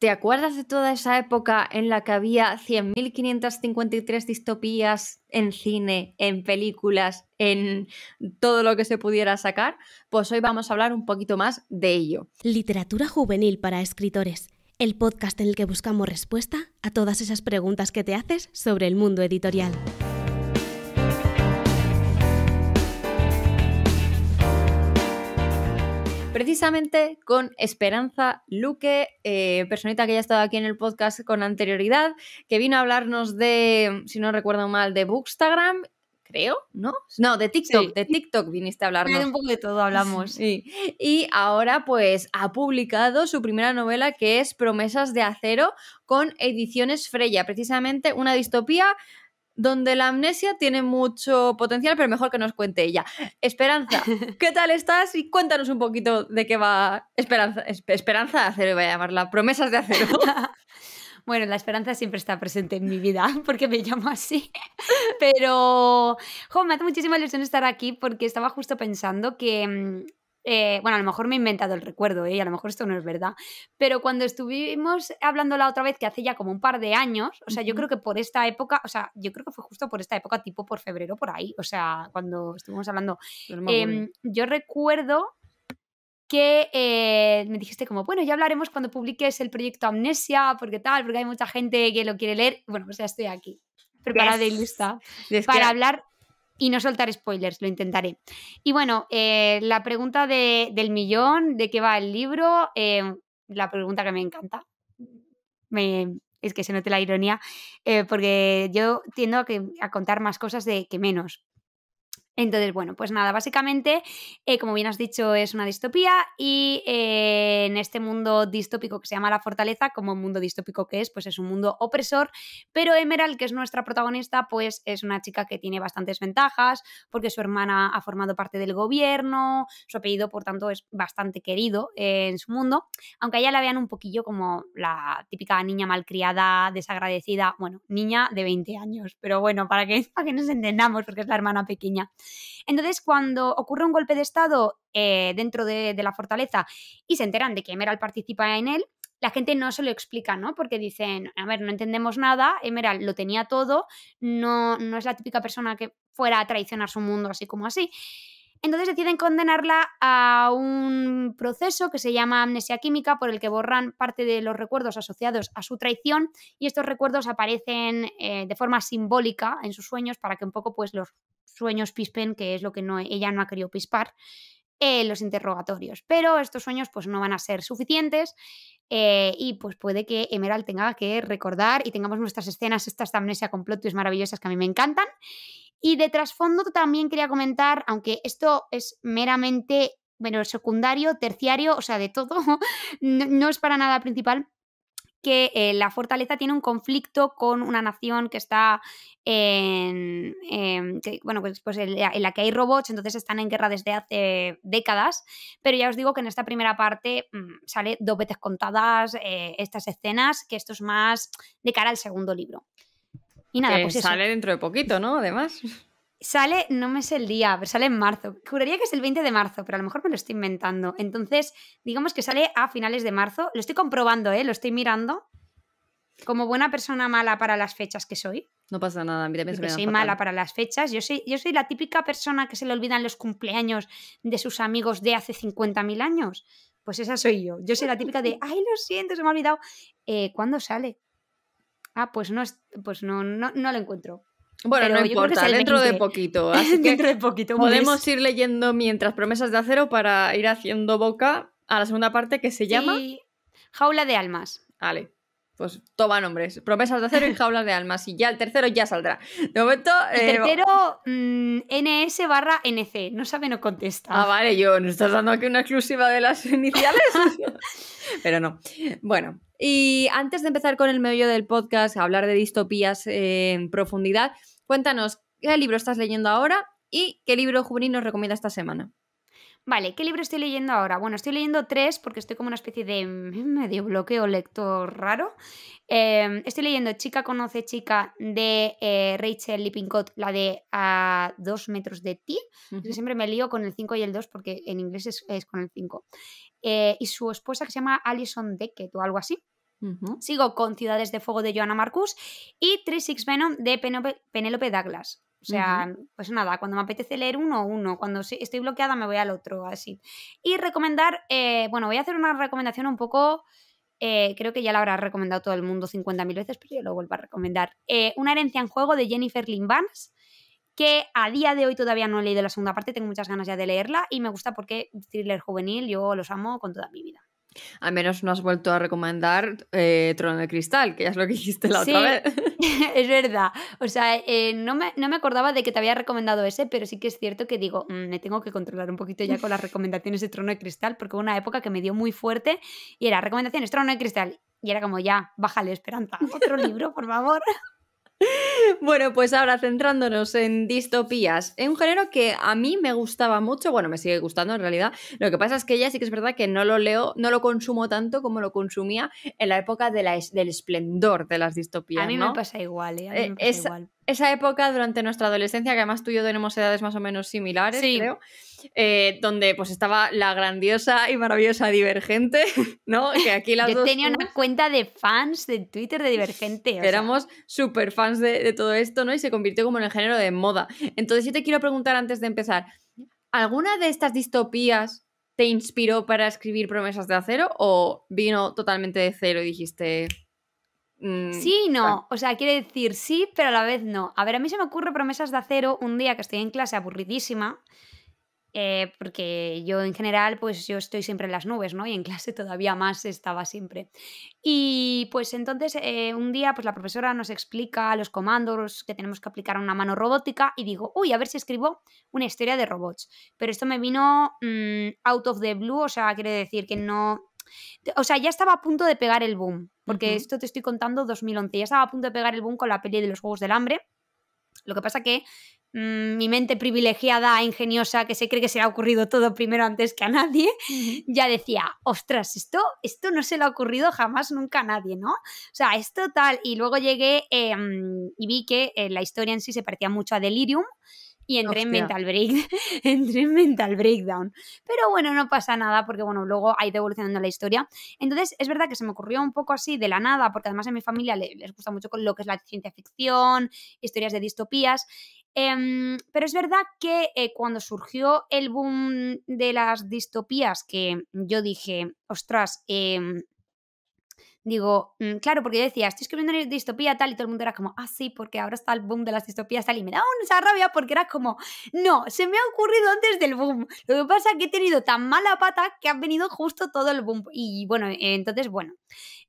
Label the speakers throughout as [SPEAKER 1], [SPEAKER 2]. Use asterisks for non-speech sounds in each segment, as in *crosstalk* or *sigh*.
[SPEAKER 1] ¿Te acuerdas de toda esa época en la que había 100.553 distopías en cine, en películas, en todo lo que se pudiera sacar? Pues hoy vamos a hablar un poquito más de ello. Literatura juvenil para escritores, el podcast en el que buscamos respuesta a todas esas preguntas que te haces sobre el mundo editorial. precisamente con Esperanza Luque, eh, personita que ya ha estado aquí en el podcast con anterioridad, que vino a hablarnos de, si no recuerdo mal, de Bookstagram creo, ¿no? No, de TikTok, de TikTok viniste a hablarnos. un poco de todo hablamos. Sí. Y ahora pues ha publicado su primera novela que es Promesas de Acero con ediciones Freya, precisamente una distopía donde la amnesia tiene mucho potencial, pero mejor que nos cuente ella. Esperanza, *laughs* ¿qué tal estás? Y cuéntanos un poquito de qué va Esperanza, Esperanza de Acero, voy a llamarla, Promesas de Acero. *laughs* Bueno, la esperanza siempre está presente en mi vida *laughs* porque me llamo así.
[SPEAKER 2] Pero, jo, me hace muchísima ilusión estar aquí porque estaba justo pensando que mm, eh, bueno, a lo mejor me he inventado el recuerdo, ¿eh? y a lo mejor esto no es verdad, pero cuando estuvimos hablando la otra vez, que hace ya como un par de años, o sea, yo creo que por esta época, o sea, yo creo que fue justo por esta época, tipo por febrero, por ahí, o sea, cuando estuvimos hablando, yo em, recuerdo que eh, me dijiste como, bueno, ya hablaremos cuando publiques el proyecto Amnesia, porque tal, porque hay mucha gente que lo quiere leer. Bueno, pues ya estoy aquí,
[SPEAKER 1] preparada y lista,
[SPEAKER 2] *laughs* para hablar y no soltar spoilers, lo intentaré. Y bueno, eh, la pregunta del millón, de qué va el libro, eh, la pregunta que me encanta. Me, es que se note la ironía, eh, porque yo tiendo a, contar más cosas de que menos, entonces, bueno, pues nada, básicamente, eh, como bien has dicho, es una distopía y eh, en este mundo distópico que se llama La Fortaleza, como mundo distópico que es, pues es un mundo opresor, pero Emerald, que es nuestra protagonista, pues es una chica que tiene bastantes ventajas porque su hermana ha formado parte del gobierno, su apellido, por tanto, es bastante querido eh, en su mundo, aunque a ella la vean un poquillo como la típica niña malcriada, desagradecida, bueno, niña de 20 años, pero bueno, para que, *laughs* para que nos entendamos, porque es la hermana pequeña. Entonces, cuando ocurre un golpe de Estado eh, dentro de, de, la fortaleza y se enteran de que Emerald participa en él, la gente no se lo explica, ¿no? Porque dicen, a ver, no entendemos nada, Emerald lo tenía todo, no, no es la típica persona que fuera a traicionar su mundo así como así. Entonces deciden condenarla a un proceso que se llama amnesia química por el que borran parte de los recuerdos asociados a su traición y estos recuerdos aparecen eh, de forma simbólica en sus sueños para que un poco pues los sueños pispen, que es lo que no, ella no ha querido pispar. en los interrogatorios, pero estos sueños pues no van a ser suficientes eh, y pues puede que Emerald tenga que recordar y tengamos nuestras escenas estas amnesia con plot maravillosas que a mí me encantan y de trasfondo también quería comentar, aunque esto es meramente, bueno, secundario, terciario, o sea, de todo, *laughs* no, es para nada principal, que eh, la fortaleza tiene un conflicto con una nación que está en, em, bueno, pues, pues en, la, que hay robots, entonces están en guerra desde hace décadas, pero ya os digo que en esta primera parte mm, sale dos veces contadas eh, estas escenas, que esto es más de cara al segundo libro. Y nada, pues Sale dentro de poquito, ¿no? Además. Sale, no me sé el día, pero sale en marzo. Juraría que es el 20 de marzo, pero a lo mejor me lo estoy inventando. Entonces, digamos que sale a finales de marzo. Lo estoy comprobando, ¿eh? Lo estoy mirando. Como buena persona mala para las fechas que soy. No pasa nada, mire, Soy mala para las fechas. Yo soy, yo soy la típica persona que se le olvidan los cumpleaños de sus amigos de hace 50.000 años. Pues esa soy yo. Yo soy la típica de, *laughs* ay, lo siento, se me ha olvidado. Eh, ¿Cuándo sale? ah, pues no, pues no, no, lo encuentro.
[SPEAKER 1] Bueno, no importa, *laughs* dentro de poquito. Así dentro de poquito. Podemos ir leyendo mientras promesas de acero para ir haciendo boca a la segunda parte que se llama. Jaula de almas. Vale. Pues toma nombres. Promesas de acero y *laughs* Jaula de almas. Y ya el tercero ya saldrá. De momento. El eh, tercero, mm, NS barra NC. No sabe, no contesta. Ah, vale, yo. ¿Nos estás dando aquí una exclusiva de las *laughs* iniciales? Pero no. Bueno, y antes de empezar con el medio del podcast, a hablar de distopías en profundidad, cuéntanos qué libro estás leyendo ahora y qué libro juvenil nos recomienda esta semana.
[SPEAKER 2] Vale, ¿qué libro estoy leyendo ahora? Bueno, estoy leyendo tres porque estoy como una especie de *laughs* medio bloqueo lector raro. Em, estoy leyendo Chica conoce chica de eh, Rachel Lippincott, la de A dos metros de ti. Siempre me lío con el 5 y el 2 porque en inglés es, es con el 5. Eh, y su esposa que se llama Alison Deckett o algo así. Sigo con Ciudades de Fuego de Joanna Marcus y Three Six Venom de Penélope Douglas. O sea, pues nada, cuando me apetece leer uno, uno. Cuando estoy bloqueada me voy al otro, así. Y recomendar, eh, bueno, voy a hacer una recomendación un poco... Eh, creo que ya la habrá recomendado todo el mundo 50.000 veces, pero yo lo vuelvo a recomendar. una herencia en juego de Jennifer Lynn que a día de hoy todavía no he leído la segunda parte, tengo muchas ganas ya de leerla y me gusta porque thriller juvenil yo los amo con toda mi vida.
[SPEAKER 1] Al menos no has vuelto a recomendar eh, Trono de Cristal, que ya es lo que hiciste la otra vez.
[SPEAKER 2] *laughs* es verdad. O sea, eh, no, me, no, acordaba de que te había recomendado ese, pero sí que es cierto que digo, mm, me tengo que controlar un poquito ya con las recomendaciones de Trono de Cristal, porque hubo una época que me dio muy fuerte y era recomendaciones Trono de Cristal. Y era como, ya, bájale, Esperanza,
[SPEAKER 1] otro libro, por favor. *laughs* Bueno, pues ahora centrándonos en distopías, es un género que a mí me gustaba mucho, bueno, me sigue gustando en realidad. Lo que pasa es que ya sí que es verdad que no lo leo, no lo consumo tanto como lo consumía en la época del esplendor de las distopías. A mí me pasa igual, eh, a mí eh, me pasa igual esa época durante nuestra adolescencia, que además tú y yo tenemos edades más o menos similares, creo, eh, donde pues estaba la grandiosa y maravillosa Divergente, *laughs* ¿no? Que aquí yo tenía una cuenta de fans de Twitter de Divergente. éramos súper fans de, de todo esto, ¿no? Y se convirtió como en el género de moda. Entonces yo te quiero preguntar antes de empezar, ¿alguna de estas distopías te inspiró para escribir Promesas de Acero o vino totalmente de cero y dijiste... Mm, sí
[SPEAKER 2] y no. O sea, quiere decir sí, pero a la vez no. A ver, a mí se me ocurre Promesas de Acero un día que estoy en clase aburridísima.
[SPEAKER 1] Eh, porque
[SPEAKER 2] yo en general, pues yo estoy siempre en las nubes, ¿no? Y en clase *laughs* todavía más estaba siempre. Y pues entonces eh, un día, pues la profesora nos explica los comandos que tenemos que aplicar a una mano robótica y digo, uy, a ver si escribo una historia de robots. Pero esto me vino mm, out of the blue, o sea, quiere decir que no, o sea, ya estaba a punto de pegar el boom, porque esto te estoy contando 2011, ya estaba a punto de pegar el boom con la peli de los Juegos del Hambre. Lo que pasa que mm, mi mente privilegiada, ingeniosa, que se cree que se le ha ocurrido todo primero antes que a nadie, ya decía, ostras, esto, esto no se le ha ocurrido jamás nunca a nadie, ¿no? O sea, es total, Y luego llegué em, y vi que eh, la historia en sí se parecía mucho a Delirium y entré en mental break, *laughs* en mental breakdown. Pero bueno, no pasa nada porque bueno, luego ha ido evolucionando la historia. Entonces, es verdad que se me ocurrió un poco así de la nada, porque además en mi familia les gusta mucho lo que es la ciencia ficción, historias de distopías. Em, pero es verdad que eh, cuando surgió el boom de las distopías, que yo dije, ostras, em, digo, mm, claro, porque yo decía, estoy escribiendo una distopía tal y todo el mundo era como, ah, sí, porque ahora está el boom de las distopías tal y me daba una rabia porque era como, no, se me ha ocurrido antes del boom. Lo que pasa es que he tenido tan mala pata que ha venido justo todo el boom. Y bueno, entonces, bueno.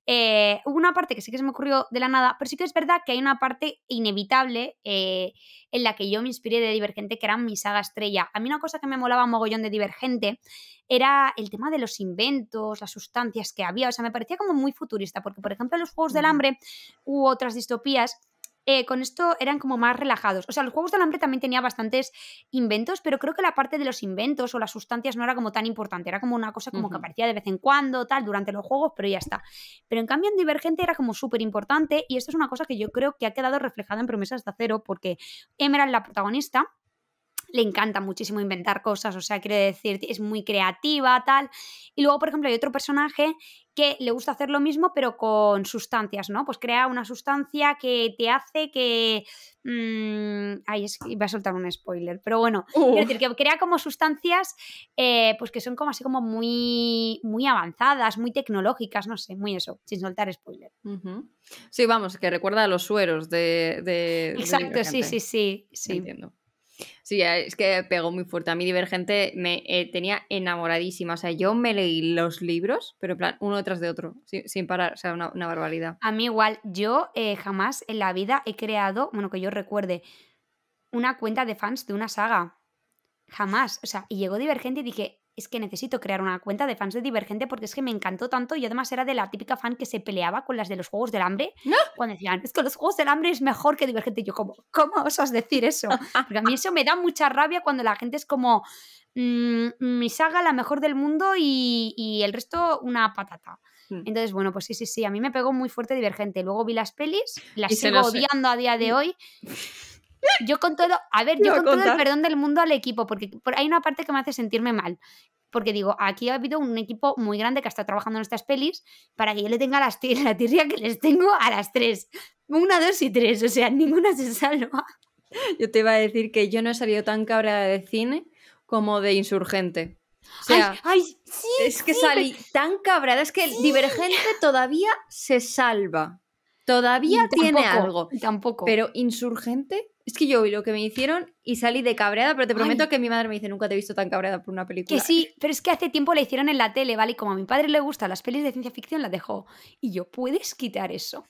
[SPEAKER 2] Eh, hubo una parte que sí que se me ocurrió de la nada, pero sí que es verdad que hay una parte inevitable eh, en la que yo me inspiré de Divergente, que era mi saga estrella. A mí una cosa que me molaba mogollón de Divergente era el tema de los inventos, las sustancias que había. O sea, me parecía como muy futurista, porque por ejemplo en los Juegos del Hambre u otras distopías eh, con esto eran como más relajados. O sea, los juegos del hambre también tenía bastantes inventos, pero creo que la parte de los inventos o las sustancias no era como tan importante. Era como una cosa como que aparecía de vez en cuando, tal, durante los juegos, pero ya está. Pero en cambio en Divergente era como súper importante y esto es una cosa que yo creo que ha quedado reflejada en Promesas de Acero porque Emerald, la protagonista, le encanta muchísimo inventar cosas, o sea, quiere decir, es muy creativa, tal. Y luego, por ejemplo, hay otro personaje que le gusta hacer lo mismo, pero con sustancias, ¿no? Pues crea una sustancia que te hace que. ahí mm, ay, iba a soltar un spoiler, pero bueno, quiero decir que crea como sustancias eh, pues que son como así como muy, muy avanzadas, muy tecnológicas, no sé, muy eso, sin soltar
[SPEAKER 1] spoiler. Sí, vamos, que recuerda a los sueros de. Exacto, sí, sí, sí, sí. Entiendo. Sí, es que pegó muy fuerte. A mí Divergente me eh, tenía enamoradísima. O sea, yo me leí los libros, pero en plan, uno tras de otro, sin, parar. O sea, una, barbaridad. A mí igual, yo eh, jamás en la vida he creado, bueno, que yo recuerde,
[SPEAKER 2] una cuenta de fans de una saga. Jamás. O sea, y llegó Divergente y dije, es que necesito crear una cuenta de fans de Divergente porque es que me encantó tanto. Y además era de la típica fan que se peleaba con las de los Juegos del Hambre. Cuando decían, es que los Juegos del Hambre es mejor que Divergente. Y yo, como, ¿cómo osas decir eso? *laughs* Porque a mí eso me da mucha rabia cuando la gente es como, mm, mi saga la mejor del mundo y, el resto una patata. Mm. Entonces, bueno, pues sí, sí, sí, a mí me pegó muy fuerte Divergente. Luego vi las pelis, las sigo eh, odiando a día de hoy. *laughs* Yo con todo, a ver, yo con todo el perdón del mundo al equipo, porque hay una parte que me hace sentirme mal. Porque digo, aquí ha habido un equipo muy grande que está trabajando en estas pelis para que yo le tenga las
[SPEAKER 1] la tirria que les tengo a las tres. Una, dos y tres. O sea, ninguna se salva. Yo te iba a decir que yo no he salido tan cabreada de cine como de insurgente. es que salí tan cabrada. es que Divergente todavía se salva. Todavía tiene algo. Tampoco. Pero Insurgente es que yo vi lo que me hicieron y salí de cabreada, pero te prometo que mi madre me dice, nunca te he visto tan cabreada por una película. Que sí,
[SPEAKER 2] pero es que hace tiempo la hicieron en la tele, ¿vale? Y como a mi padre le gustan las pelis de ciencia ficción, la dejó. Y yo, ¿puedes quitar eso?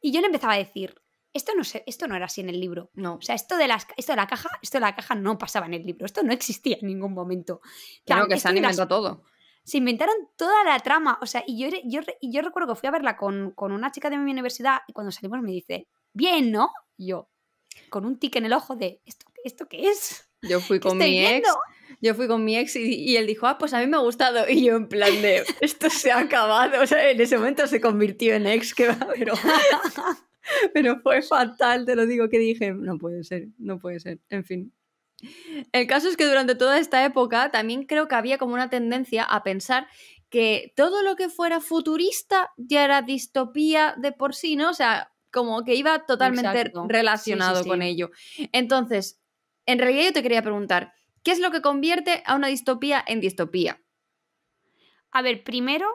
[SPEAKER 2] Y yo le empezaba a decir, esto no, sé esto no era así en el libro. No. O sea, esto de, las, esto la caja, esto de la caja no pasaba en el libro. Esto no existía en ningún momento. Claro, que se han inventado todo. Se inventaron toda la trama. O sea, y yo, yo, yo recuerdo que fui a verla con, con una chica de mi universidad y cuando salimos me dice, bien, ¿no? Y yo, con un tique en
[SPEAKER 1] el ojo de ¿esto, esto qué es? Yo fui con mi ex. Yo fui con mi ex y, y, él dijo, ah, pues a mí me ha gustado. Y yo en plan de, *laughs* esto se ha acabado. O sea, en ese momento se convirtió en ex, que pero, *laughs* pero fue fatal, te lo digo, que dije, no puede ser, no puede ser. En fin. El caso es que durante toda esta época también creo que había como una tendencia a pensar que todo lo que fuera futurista ya era distopía de por sí, ¿no? O sea, como que iba totalmente relacionado con ello. Entonces, en realidad yo te quería preguntar, ¿qué es lo que convierte a una distopía en distopía? A ver, primero,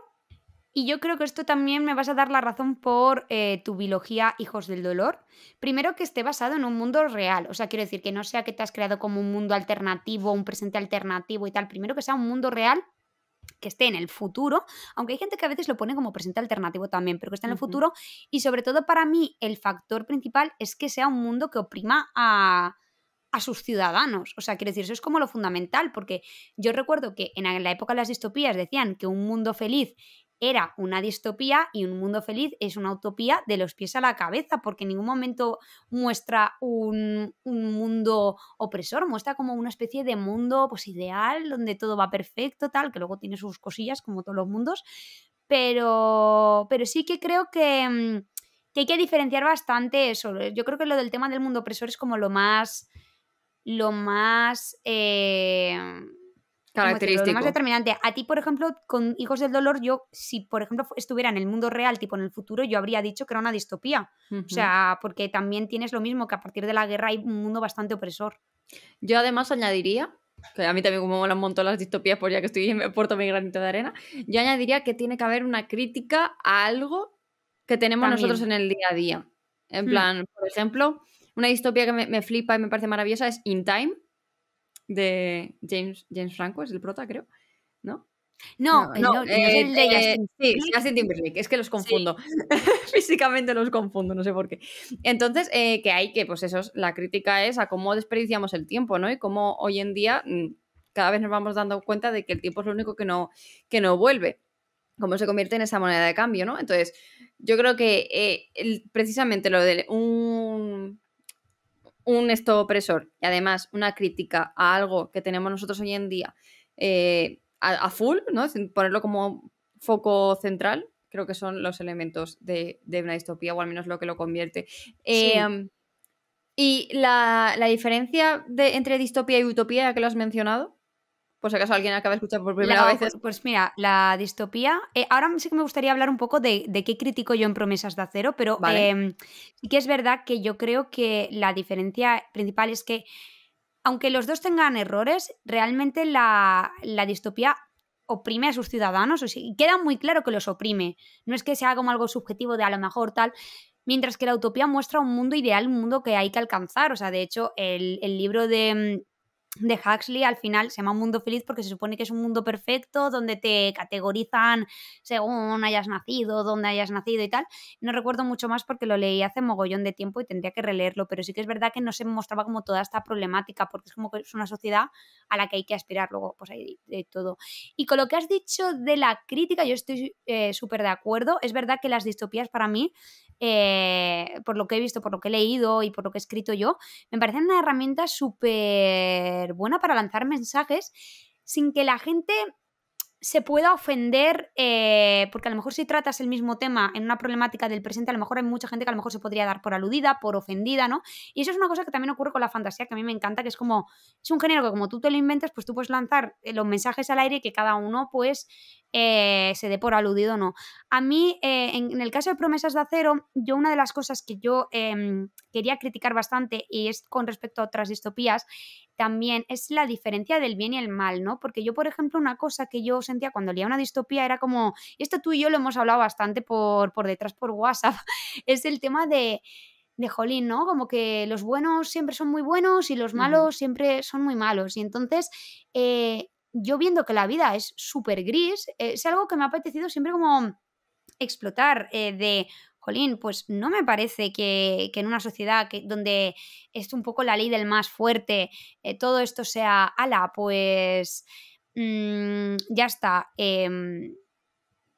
[SPEAKER 1] y yo creo que esto también me vas a dar la
[SPEAKER 2] razón por eh, tu biología Hijos del Dolor. Primero, que esté basado en un mundo real. O sea, quiero decir que no sea que te has creado como un mundo alternativo, un presente alternativo y tal. Primero, que sea un mundo real que esté en el futuro, aunque hay gente que a veces lo pone como presente alternativo también, pero que esté en el futuro. Y sobre todo para mí el factor principal es que sea un mundo que oprima a, a sus ciudadanos. O sea, quiero decir, eso es como lo fundamental, porque yo recuerdo que en la época de las distopías decían que un mundo feliz era una distopía y un mundo feliz es una utopía de los pies a la cabeza, porque en ningún momento muestra un, mundo opresor, muestra como una especie de mundo pues ideal, donde todo va perfecto, tal, que luego tiene sus cosillas como todos los mundos, pero, pero sí que creo que, mm, hay que diferenciar bastante eso. Yo creo que lo del tema del mundo opresor es como lo más lo más eh, característico. Más determinante. A ti, por ejemplo, con Hijos del Dolor, yo, si por ejemplo estuviera en el mundo real, tipo en el futuro, yo habría dicho que era una distopía. O sea, porque también tienes lo mismo, que a partir de la guerra hay un
[SPEAKER 1] mundo bastante opresor. Yo además añadiría, que a mí también como me un montón las distopías, por pues ya que estoy me porto mi granito de arena, yo añadiría que tiene que haber una crítica a algo que tenemos nosotros en el día a día. En hmm. plan, por ejemplo, una distopía que me flipa y me parece maravillosa es In Time, de James, James Franco, es el prota, creo, ¿no? No, no, es el eh, eh, es que los confundo. *laughs* Físicamente los confundo, no sé por qué. Entonces, eh, que hay que, pues eso, la crítica es a cómo desperdiciamos el tiempo, ¿no? Y cómo hoy en día mm, cada vez nos vamos dando cuenta de que el tiempo es lo único que no, que no vuelve. Cómo se convierte en esa moneda de cambio, ¿no? Entonces, yo creo que precisamente lo de un un esto opresor y además una crítica a algo que tenemos nosotros hoy en día eh, a, full, ¿no? ponerlo como foco central, creo que son los elementos de, una distopía o al menos lo que lo convierte. Em, y la, diferencia de, entre distopía y utopía, ya que lo has mencionado, pues acaso alguien acaba de escuchar por primera vez. Pues, mira, la distopía. Eh, ahora sí que me gustaría hablar un poco de, qué critico yo
[SPEAKER 2] en Promesas de Acero, pero em, sí que es verdad que yo creo que la diferencia principal es que, aunque los dos tengan errores, realmente la, distopía oprime a sus ciudadanos, o queda muy claro que los oprime. No es que sea como algo subjetivo de a lo mejor tal, mientras que la utopía muestra un mundo ideal, un mundo que hay que alcanzar. O sea, de hecho, el libro de mm, de Huxley al final se llama Un Mundo Feliz porque se supone que es un mundo perfecto donde te categorizan según hayas nacido, dónde hayas nacido y tal. No recuerdo mucho más porque lo leí hace mogollón de tiempo y tendría que releerlo, pero sí que es verdad que no se mostraba como toda esta problemática porque es como que es una sociedad a la que hay que aspirar luego, pues ahí, de todo. Y con lo que has dicho de la crítica, yo estoy eh, súper de acuerdo. Es verdad que las distopías para mí eh, por lo que he visto, por lo que he leído y por lo que he escrito yo, me parece una herramienta súper buena para lanzar mensajes sin que la gente se pueda ofender, eh, porque a lo mejor si tratas el mismo tema en una problemática del presente, a lo mejor hay mucha gente que a lo mejor se podría dar por aludida, por ofendida, ¿no? Y eso es una cosa que también ocurre con la fantasía, que a mí me encanta, que es como, es un género que como tú te lo inventas, pues tú puedes lanzar eh, los mensajes al aire y que cada uno pues eh, se dé por aludido o no. A mí, eh, en, el caso de Promesas de Acero, yo una de las cosas que yo em, quería criticar bastante, y es con respecto a otras distopías, también es la diferencia del bien y el mal, ¿no? Porque yo, por ejemplo, una cosa que yo sentía cuando leía una distopía era como, y esto tú y yo lo hemos hablado bastante por, por detrás, por WhatsApp, *laughs* es el tema de Jolín, ¿no? Como que los buenos siempre son muy buenos y los malos siempre son muy malos. Y entonces, eh, yo viendo que la vida es súper gris, es algo que me ha apetecido siempre como explotar eh, de Jolín, pues no me parece que, en una sociedad que, donde es un poco la ley del más fuerte, eh, todo esto sea ala, pues mm, ya está. Em,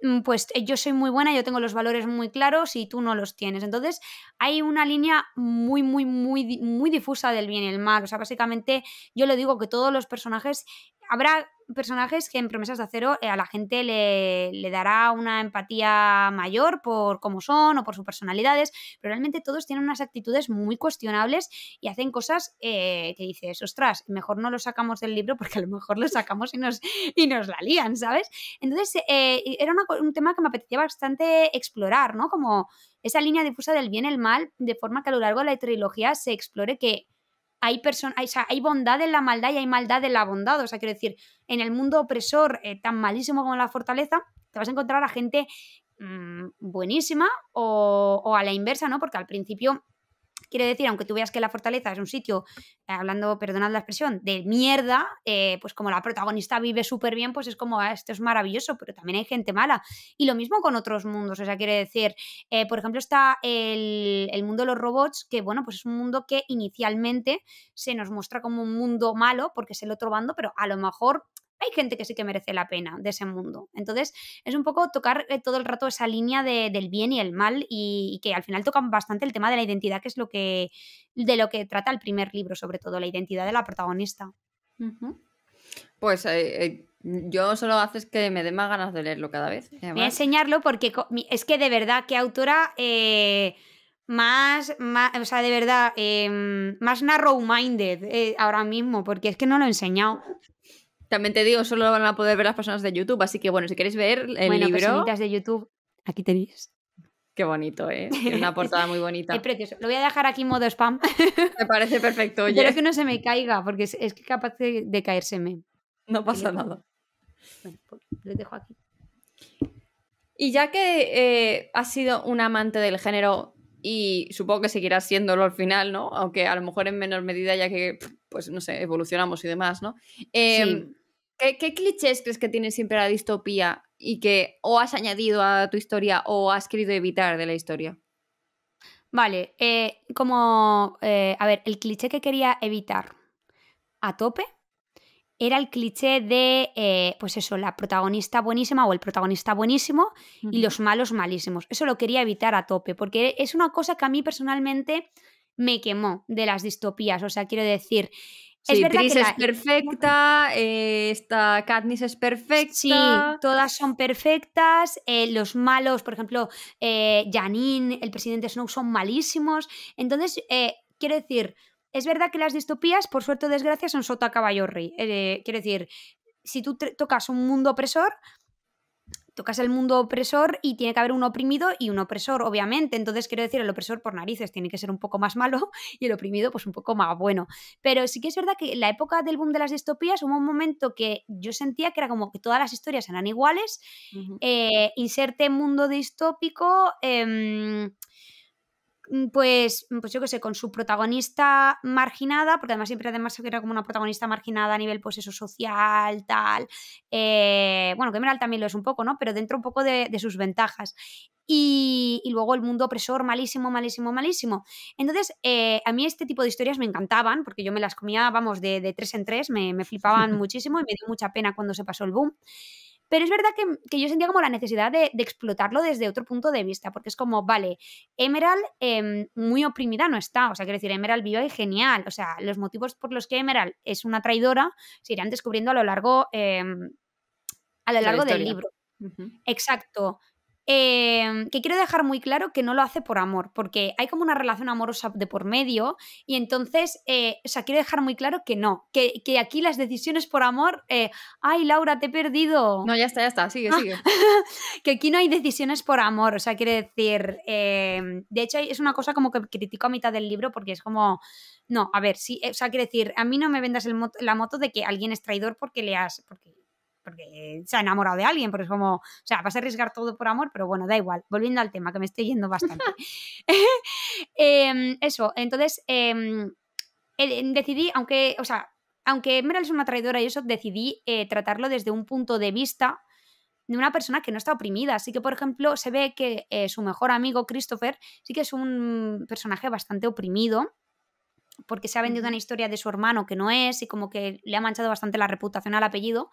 [SPEAKER 2] mm, pues eh, yo soy muy buena, yo tengo los valores muy claros y tú no los tienes. Entonces hay una línea muy, muy, muy, muy difusa del bien y el mal. O sea, básicamente yo le digo que todos los personajes habrá personajes que en Promesas de Acero eh, a la gente le, dará una empatía mayor por cómo son o por sus personalidades, pero realmente todos tienen unas actitudes muy cuestionables y hacen cosas eh, que dices, ostras, mejor no lo sacamos del libro porque a lo mejor lo sacamos y nos, y la lían, ¿sabes? Entonces eh, era un tema que me apetecía bastante explorar, ¿no? Como esa línea difusa del bien y el mal, de forma que a lo largo de la trilogía se explore que hay, hay, o sea, hay bondad en la maldad y hay maldad en la bondad. O sea, quiero decir, en el mundo opresor eh, tan malísimo como la fortaleza, te vas a encontrar a gente mm, buenísima o, a la inversa, ¿no? Porque al principio Quiero decir, aunque tú veas que la fortaleza es un sitio, eh, hablando, perdonad la expresión, de mierda, eh, pues como la protagonista vive súper bien, pues es como, ah, esto es maravilloso, pero también hay gente mala. Y lo mismo con otros mundos, o sea, quiere decir, eh, por ejemplo, está el, el, mundo de los robots, que bueno, pues es un mundo que inicialmente se nos muestra como un mundo malo, porque es el otro bando, pero a lo mejor hay gente que sí que merece la pena de ese mundo. Entonces, es un poco tocar eh, todo el rato esa línea del bien y el mal y, que al final tocan bastante el tema de la identidad, que es lo que, de lo que trata el primer libro, sobre todo la identidad
[SPEAKER 1] de la protagonista. Pues eh, eh, yo solo haces que me dé más ganas de leerlo cada vez. Voy a
[SPEAKER 2] enseñarlo porque es que de verdad, qué autora más, más, de verdad, em, más
[SPEAKER 1] narrow-minded ahora mismo, porque es que no lo he enseñado. También te digo, solo lo van a poder ver las personas de YouTube, así que bueno, si queréis ver el pues libro. Personitas de YouTube, aquí tenéis. Qué bonito, ¿eh? *laughs* Tiene una portada muy bonita. precioso. Lo voy a dejar aquí en modo spam. *laughs* Me parece perfecto, yo. Espero que
[SPEAKER 2] no se me caiga, porque es, es capaz de, caérseme. No pasa nada. Bueno, pues, lo dejo aquí.
[SPEAKER 1] Y ya que eh, has sido un amante del género y supongo que seguirás siéndolo al final, ¿no? Aunque a lo mejor en menor medida ya que, pues no sé, evolucionamos y demás, ¿no? Em, ¿Qué, clichés crees que tiene siempre la distopía y que o has añadido a tu historia o has querido evitar de la historia? Vale, eh, como, eh, a ver, el cliché que quería
[SPEAKER 2] evitar a tope era el cliché de, eh, pues eso, la protagonista buenísima o el protagonista buenísimo y los malos malísimos. Eso lo quería evitar a tope, porque es una cosa que a mí personalmente me quemó de las distopías. O sea, quiero decir,
[SPEAKER 1] es es perfecta,
[SPEAKER 2] eh, esta Katniss es perfecta. Sí, todas son perfectas. Eh, los malos, por ejemplo, eh, Janine, el presidente Snow, son malísimos. Entonces, quiero decir, es verdad que las distopías, por suerte o desgracia, son sota caballo quiero decir, si tú tocas un mundo opresor, tocas el mundo opresor y tiene que haber un oprimido y un opresor, obviamente. Entonces, quiero decir, el opresor por narices tiene que ser un poco más malo *laughs* y el oprimido, pues un poco más bueno. Pero sí que es verdad que la época del boom de las distopías hubo un momento que yo sentía que era como que todas las historias eran iguales. Eh, inserte mundo distópico. Em, Mm, pues, mm, pues yo qué sé, con su protagonista marginada, porque además siempre además era como una protagonista marginada a nivel, pues eso, social, tal. Eh, bueno, que Meral también lo es un poco, ¿no? Pero dentro un poco de, sus ventajas. Y, luego el mundo opresor, malísimo, malísimo, malísimo. Entonces, eh, a mí este tipo de historias me encantaban, porque yo me las comía, vamos, de, tres en tres, me, me flipaban *laughs* muchísimo y me dio mucha pena cuando se pasó el boom. Pero es verdad mm, que, yo sentía como la necesidad de, explotarlo desde otro punto de vista, porque es como, vale, Emerald em, muy oprimida no está, o sea, quiero decir, Emerald viva y genial, o sea, los motivos por los que Emerald es una traidora se irán descubriendo a lo largo, em,
[SPEAKER 1] a lo largo del libro.
[SPEAKER 2] Exacto. Em, que quiero dejar muy claro que no lo hace por amor, porque hay como una relación amorosa de por medio y entonces, eh, o sea, quiero dejar muy claro que no, que, aquí las decisiones por amor, eh, ay Laura, te he perdido. No, ya está, ya está, sigue, sigue. *laughs* que aquí no hay decisiones por amor, o sea, quiere decir, em, de hecho es una cosa como que critico a mitad del libro porque es como, no, a ver, sí, eh, o sea, quiere decir, a mí no me vendas la moto de que alguien es traidor porque le has, porque porque se ha enamorado de alguien, pero es como, o sea, vas a arriesgar todo por amor, pero bueno, da igual. Volviendo al tema, que me estoy yendo bastante. *laughs* *laughs* Em, eso, entonces em, eh, decidí, aunque, o sea, aunque Meryl es una traidora y eso, decidí eh, tratarlo desde un punto de vista de una persona que no está oprimida. Así que, por ejemplo, se ve que eh, su mejor amigo, Christopher, sí que es un personaje bastante oprimido, porque se ha vendido una historia de su hermano que no es y como que le ha manchado bastante la reputación al apellido.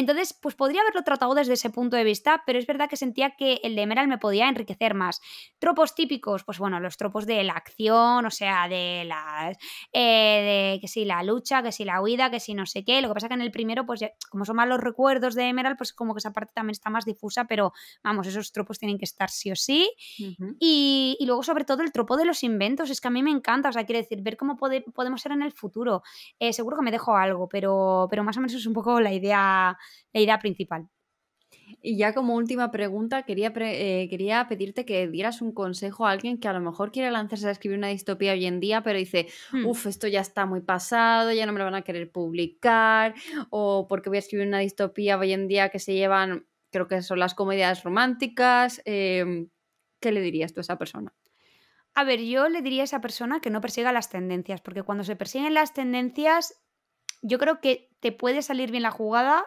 [SPEAKER 2] Entonces, pues podría haberlo tratado desde ese punto de vista, pero es verdad que sentía que el de Emerald me podía enriquecer más. Tropos típicos, pues bueno, los tropos de la acción, o sea, de las. Eh, de que si la lucha, que si la huida, que si no sé qué. Lo que pasa que en el primero, pues como son malos recuerdos de Emerald, pues como que esa parte también está más difusa, pero vamos, esos tropos tienen que estar sí o sí. y, luego, sobre todo, el tropo de los inventos, es que a mí me encanta, o sea, quiero decir, ver cómo podemos ser en el futuro. Eh, seguro que me dejo algo, pero, pero más o menos es un poco la idea la idea
[SPEAKER 1] principal. Y ya como última pregunta, eh, quería, pedirte que dieras un consejo a alguien que a lo mejor quiere lanzarse a escribir una distopía hoy en día, pero dice, hmm. uff, esto ya está muy pasado, ya no me lo van a querer publicar, o porque voy a escribir una distopía hoy en día que se llevan, creo que son las comedias románticas. Em, ¿Qué le dirías tú a esa persona?
[SPEAKER 2] A ver, yo le diría a esa persona que no persiga las tendencias, porque cuando se persiguen las tendencias, yo creo que te puede salir bien la jugada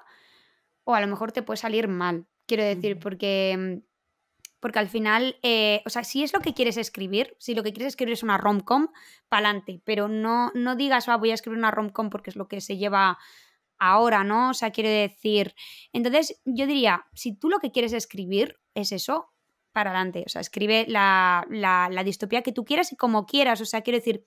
[SPEAKER 2] o a lo mejor te puede salir mal. Quiero decir, porque, mm, porque al final, eh, o sea, si es lo que quieres escribir, si lo que quieres escribir es una rom-com, pa'lante, pero no, no digas, ah, voy a escribir una rom-com porque es lo que se lleva ahora, ¿no? O sea, quiero decir, entonces yo diría, si tú lo que quieres escribir es eso, para adelante. O sea, escribe la, distopía que tú quieras y como quieras. O sea, quiero decir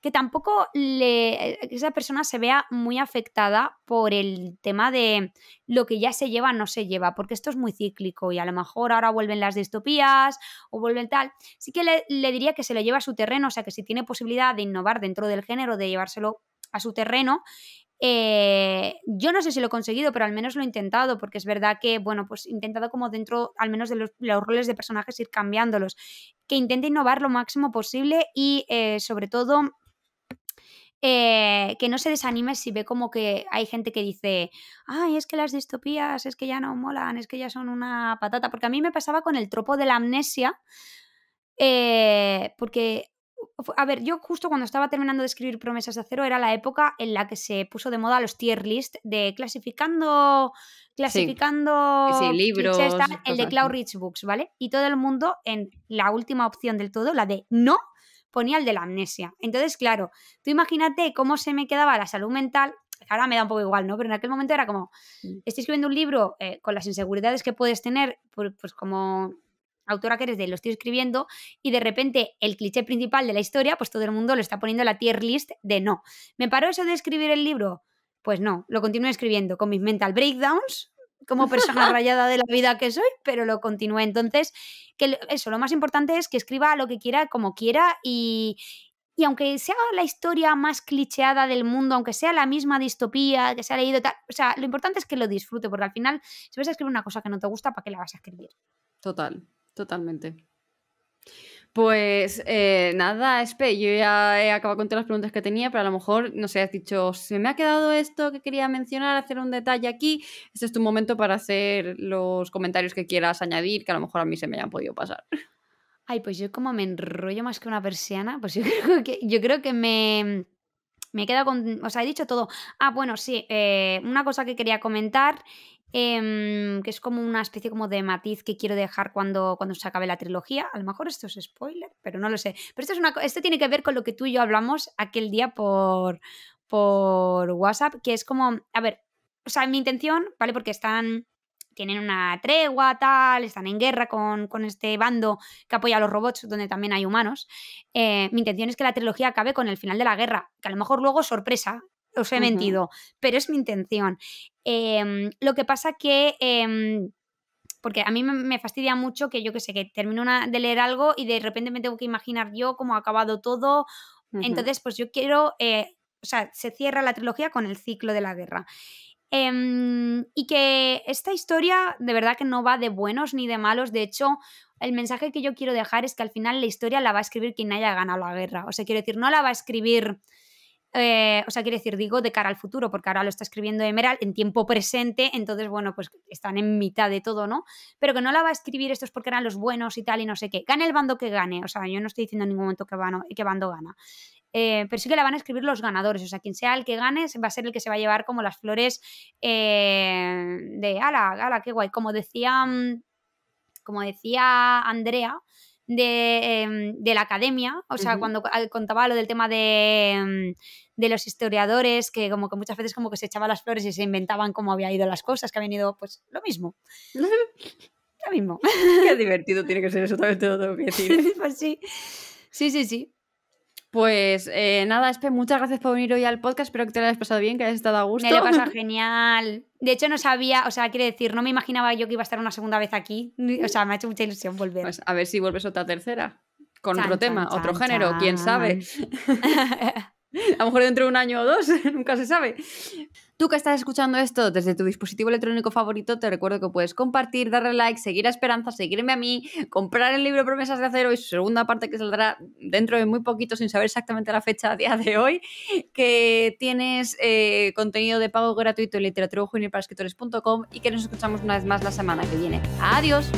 [SPEAKER 2] que tampoco eh, esa persona se vea muy afectada por el tema de lo que ya se lleva, no se lleva, porque esto es muy cíclico y a lo mejor ahora vuelven las distopías o vuelven tal. Sí que le, diría que se lo lleva a su terreno, o sea, que si tiene posibilidad de innovar dentro del género, de llevárselo a su terreno, eh, yo no sé si lo he conseguido, pero al menos lo he intentado, porque es verdad que, bueno, pues he intentado como dentro, al menos de los, los roles de personajes, ir cambiándolos, que intente innovar lo máximo posible y eh, sobre todo eh, que no se desanime si ve como que hay gente que dice, ay, es que las distopías es que ya no molan, es que ya son una patata, porque a mí me pasaba con el tropo de la amnesia, eh, porque a ver, yo justo cuando estaba terminando de escribir Promesas de Acero era la época en la que se puso de moda los tier list de clasificando, clasificando sí. libros, el de Cloud Rich Books, ¿vale? Y todo el mundo en la última opción del todo, la de no, ponía el de la amnesia. Entonces, claro, tú imagínate cómo se me quedaba la salud mental. Ahora me da un poco igual, ¿no? Pero en aquel momento era como, mm. estoy escribiendo un libro eh, con las inseguridades que puedes tener, pues, pues como autora que eres de lo estoy escribiendo y de repente el cliché principal de la historia, pues todo el mundo lo está poniendo en la tier list de no. ¿Me paró eso de escribir el libro? Pues no, lo continúo escribiendo con mis mental breakdowns, como persona *laughs* rayada de la vida que soy, pero lo continué. Entonces, que eso, lo más importante es que escriba lo que quiera, como quiera y, aunque sea la historia más clicheada del mundo, aunque sea la misma distopía que se ha leído, o sea, lo importante es que lo disfrute, porque al final, si vas a escribir una cosa que no te gusta, ¿para qué la vas a escribir?
[SPEAKER 1] Total, Totalmente. Pues eh, nada, Espe, yo ya he acabado con todas las preguntas que tenía, pero a lo mejor, no sé, has dicho, se me ha quedado esto que quería mencionar, hacer un detalle aquí. Este es tu momento para hacer los comentarios que quieras añadir, que a lo mejor a mí se me hayan podido pasar.
[SPEAKER 2] Ay, pues yo como me enrollo más que una persiana, pues yo *laughs* creo que, yo creo que me, me he quedado con... O sea, he dicho todo. Ah, bueno, sí, eh, una cosa que quería comentar Em, que es como una especie como de matiz que quiero dejar cuando, cuando se acabe la trilogía. A lo mejor esto es spoiler, pero no lo sé. Pero esto, es una, esto tiene que ver con lo que tú y yo hablamos aquel día por, por WhatsApp, que es como, a ver, o sea, mi intención, ¿vale? Porque están tienen una tregua, tal, están en guerra con, con, este bando que apoya a los robots, donde también hay humanos. Eh, mi intención es que la trilogía acabe con el final de la guerra, que a lo mejor luego, sorpresa, os he mentido, pero es mi intención. Em, lo que pasa que... Em, porque a mí me fastidia mucho que yo que sé, que termino de leer algo y de repente me tengo que imaginar yo cómo ha acabado todo. Entonces, pues yo quiero, eh, o sea, se cierra la trilogía con el ciclo de la guerra. Em, y que esta historia de verdad que no va de buenos ni de malos. De hecho, el mensaje que yo quiero dejar es que al final la historia la va a escribir quien haya ganado la guerra. O sea, quiero decir, no la va a escribir eh, o sea, quiere decir, digo de cara al futuro, porque ahora lo está escribiendo Emerald en tiempo presente, entonces, bueno, pues están en mitad de todo, ¿no? Pero que no la va a escribir estos porque eran los buenos y tal, y no sé qué. Gane el bando que gane, o sea, yo no estoy diciendo en ningún momento que, bando gana. Eh, pero sí que la van a escribir los ganadores, o sea, quien sea el que gane va a ser el que se va a llevar como las flores eh, de ala, ala, qué guay. Como decía, mm, como decía Andrea, Em, de, la academia, o sea, cuando contaba lo del tema de, em, de los historiadores, que como que muchas veces como que se echaban las flores y se inventaban cómo había ido las cosas, que habían ido pues lo mismo. *laughs*
[SPEAKER 1] lo mismo. Qué *laughs* divertido tiene que ser eso, también todo lo que pues sí, sí, sí, sí. Pues eh, nada, Espe, muchas gracias por venir hoy al podcast. Espero que te lo hayas pasado bien, que hayas estado a gusto. Me lo he pasado *laughs*
[SPEAKER 2] genial. De hecho, no sabía, o sea, quiere decir, no me imaginaba yo que iba a estar una segunda vez aquí. O sea, me ha hecho mucha ilusión volver. Pues a ver si vuelves otra tercera.
[SPEAKER 1] Con otro tema, otro género, quién sabe. *laughs* a lo mejor dentro de un año o dos, *laughs* nunca se sabe. Tú que estás escuchando esto desde tu dispositivo electrónico favorito, te recuerdo que puedes compartir, darle like, seguir a Esperanza, seguirme a mí, comprar el libro Promesas de Acero y su segunda parte que saldrá dentro de muy poquito, sin saber exactamente la fecha a día de hoy, que tienes eh, contenido de pago gratuito en escritores.com y que nos escuchamos una vez más la semana que viene. ¡Adiós!